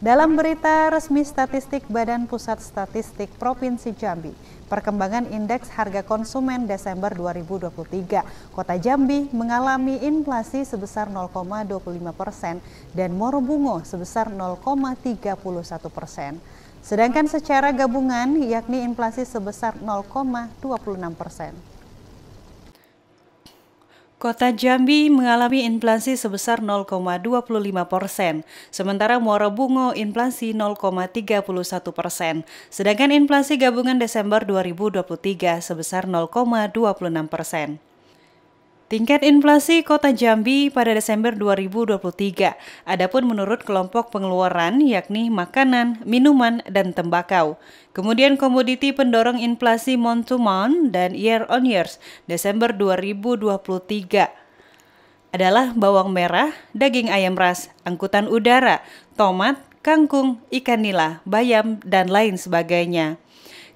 Dalam berita resmi statistik Badan Pusat Statistik Provinsi Jambi, perkembangan indeks harga konsumen Desember 2023, Kota Jambi mengalami inflasi sebesar 0,25 persen dan Morobungo sebesar 0,31 persen. Sedangkan secara gabungan yakni inflasi sebesar 0,26 persen. Kota Jambi mengalami inflasi sebesar 0,25 persen, sementara Muara Bungo inflasi 0,31 persen, sedangkan inflasi gabungan Desember 2023 sebesar 0,26 persen. Tingkat inflasi Kota Jambi pada Desember 2023. Adapun menurut kelompok pengeluaran yakni makanan, minuman, dan tembakau. Kemudian komoditi pendorong inflasi month to month dan year on years Desember 2023 adalah bawang merah, daging ayam ras, angkutan udara, tomat, kangkung, ikan nila, bayam, dan lain sebagainya.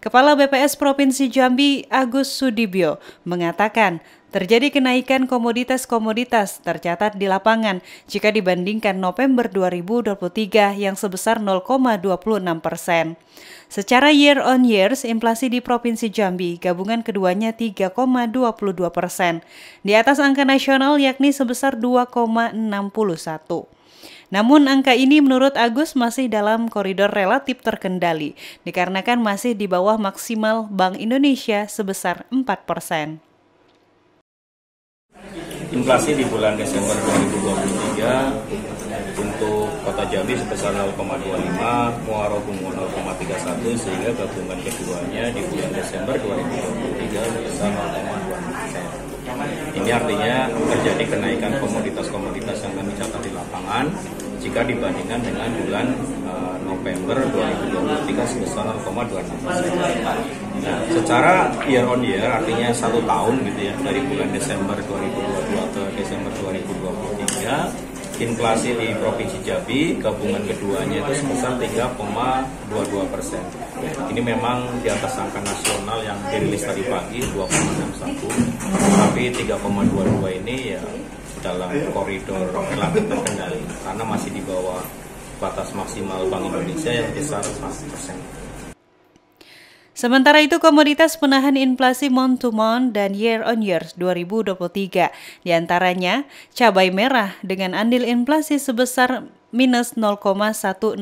Kepala BPS Provinsi Jambi Agus Sudibyo mengatakan Terjadi kenaikan komoditas-komoditas tercatat di lapangan jika dibandingkan November 2023 yang sebesar 0,26 persen. Secara year on year inflasi di Provinsi Jambi gabungan keduanya 3,22 persen, di atas angka nasional yakni sebesar 2,61. Namun angka ini menurut Agus masih dalam koridor relatif terkendali dikarenakan masih di bawah maksimal Bank Indonesia sebesar 4 persen. Inflasi di bulan Desember 2023 untuk Kota Jambi sebesar 0,25, Muaro Bungur 0,31 sehingga gabungan keduanya di bulan Desember 2023 sebesar 0,2 Ini artinya terjadi kenaikan komoditas-komoditas yang kami catat di lapangan jika dibandingkan dengan bulan uh, November 2023 sebesar 0,26 Nah, secara year on year artinya satu tahun gitu ya dari bulan Desember 2022 ke Desember 2023 inflasi di Provinsi Jambi gabungan keduanya itu sebesar 3,22 persen. Ini memang di atas angka nasional yang dirilis tadi pagi 2,61, tapi 3,22 ini ya dalam koridor relatif terkendali karena masih di bawah batas maksimal Bank Indonesia yang besar 100 persen. Sementara itu komoditas penahan inflasi month to month dan year on year 2023 diantaranya cabai merah dengan andil inflasi sebesar minus 0,1087,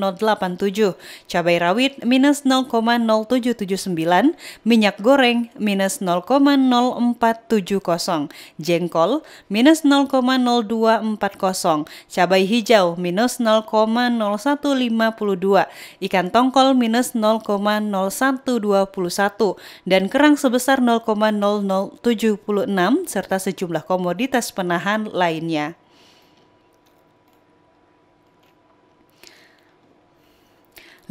cabai rawit minus 0,0779, minyak goreng minus 0,0470, jengkol minus 0,0240, cabai hijau minus 0,0152, ikan tongkol minus 0,0121, dan kerang sebesar 0,0076 serta sejumlah komoditas penahan lainnya.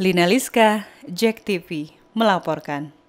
Lina Liska, Jack TV melaporkan.